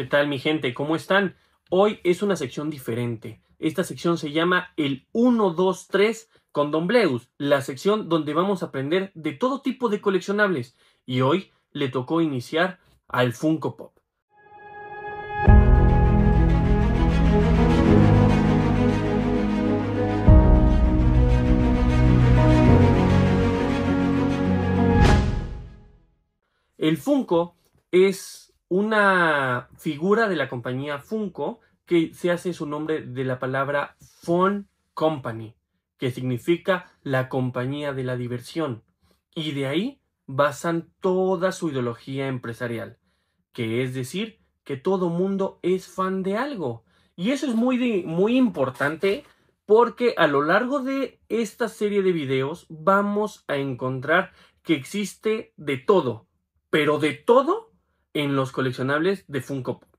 ¿Qué tal mi gente? ¿Cómo están? Hoy es una sección diferente. Esta sección se llama el 1, 2, 3 con Dombleus. la sección donde vamos a aprender de todo tipo de coleccionables. Y hoy le tocó iniciar al Funko Pop. El Funko es una figura de la compañía Funko que se hace su nombre de la palabra Fun Company, que significa la compañía de la diversión. Y de ahí basan toda su ideología empresarial, que es decir, que todo mundo es fan de algo. Y eso es muy, muy importante porque a lo largo de esta serie de videos vamos a encontrar que existe de todo, pero de todo en los coleccionables de Funko Pop.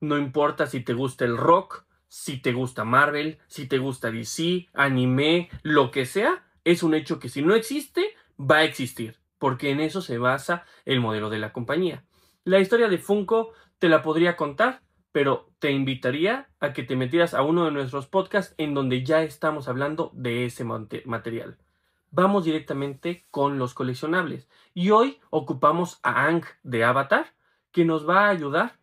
No importa si te gusta el rock, si te gusta Marvel, si te gusta DC, anime, lo que sea, es un hecho que si no existe, va a existir, porque en eso se basa el modelo de la compañía. La historia de Funko te la podría contar, pero te invitaría a que te metieras a uno de nuestros podcasts en donde ya estamos hablando de ese material. Vamos directamente con los coleccionables. Y hoy ocupamos a Ang de Avatar que nos va a ayudar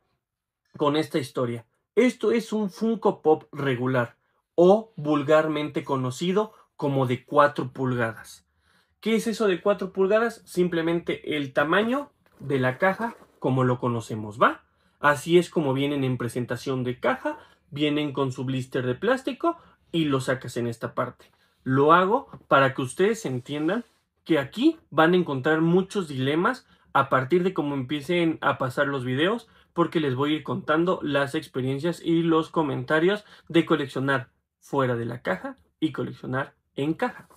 con esta historia. Esto es un Funko Pop regular o vulgarmente conocido como de 4 pulgadas. ¿Qué es eso de 4 pulgadas? Simplemente el tamaño de la caja como lo conocemos, ¿va? Así es como vienen en presentación de caja, vienen con su blister de plástico y lo sacas en esta parte. Lo hago para que ustedes entiendan que aquí van a encontrar muchos dilemas a partir de cómo empiecen a pasar los videos porque les voy a ir contando las experiencias y los comentarios de coleccionar fuera de la caja y coleccionar en caja.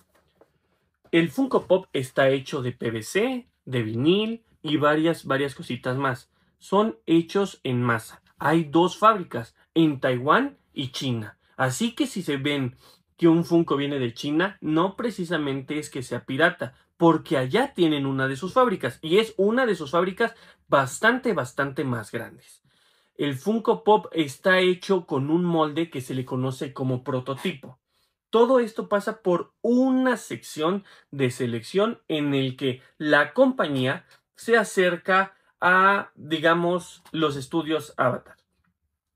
El Funko Pop está hecho de PVC, de vinil y varias, varias cositas más. Son hechos en masa. Hay dos fábricas, en Taiwán y China. Así que si se ven que un Funko viene de China, no precisamente es que sea pirata, porque allá tienen una de sus fábricas y es una de sus fábricas bastante, bastante más grandes. El Funko Pop está hecho con un molde que se le conoce como prototipo. Todo esto pasa por una sección de selección en el que la compañía se acerca a, digamos, los estudios Avatar.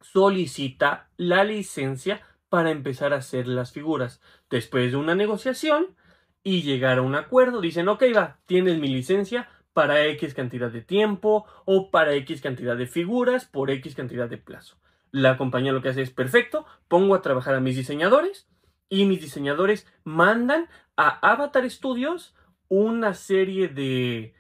Solicita la licencia para empezar a hacer las figuras. Después de una negociación y llegar a un acuerdo, dicen, ok, va, tienes mi licencia para X cantidad de tiempo o para X cantidad de figuras por X cantidad de plazo. La compañía lo que hace es, perfecto, pongo a trabajar a mis diseñadores y mis diseñadores mandan a Avatar Studios una serie de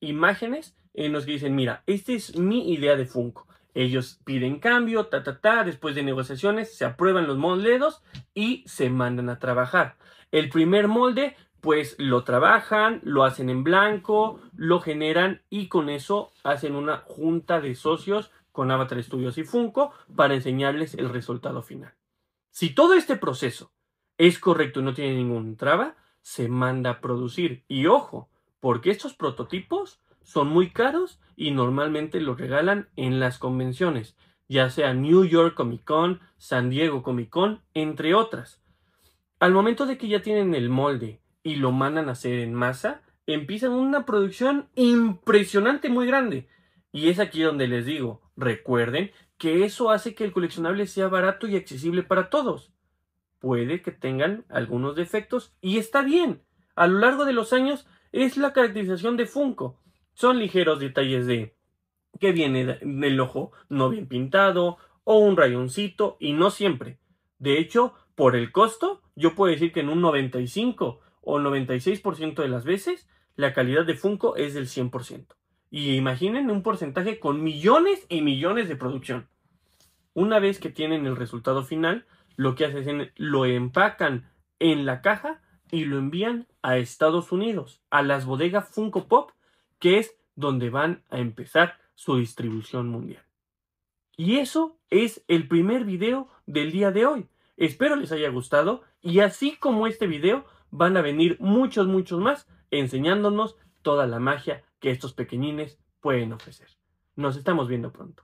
imágenes en los que dicen, mira, esta es mi idea de Funko. Ellos piden cambio, ta, ta, ta, después de negociaciones se aprueban los moldedos y se mandan a trabajar. El primer molde, pues lo trabajan, lo hacen en blanco, lo generan y con eso hacen una junta de socios con Avatar Studios y Funko para enseñarles el resultado final. Si todo este proceso es correcto y no tiene ningún traba, se manda a producir. Y ojo, porque estos prototipos son muy caros y normalmente los regalan en las convenciones, ya sea New York Comic Con, San Diego Comic Con, entre otras. Al momento de que ya tienen el molde y lo mandan a hacer en masa, empiezan una producción impresionante, muy grande. Y es aquí donde les digo, recuerden que eso hace que el coleccionable sea barato y accesible para todos. Puede que tengan algunos defectos y está bien. A lo largo de los años es la caracterización de Funko. Son ligeros detalles de que viene del ojo no bien pintado o un rayoncito y no siempre. De hecho, por el costo, yo puedo decir que en un 95 o 96% de las veces la calidad de Funko es del 100%. Y imaginen un porcentaje con millones y millones de producción. Una vez que tienen el resultado final, lo que hacen es lo empacan en la caja y lo envían a Estados Unidos, a las bodegas Funko Pop que es donde van a empezar su distribución mundial. Y eso es el primer video del día de hoy. Espero les haya gustado y así como este video van a venir muchos, muchos más enseñándonos toda la magia que estos pequeñines pueden ofrecer. Nos estamos viendo pronto.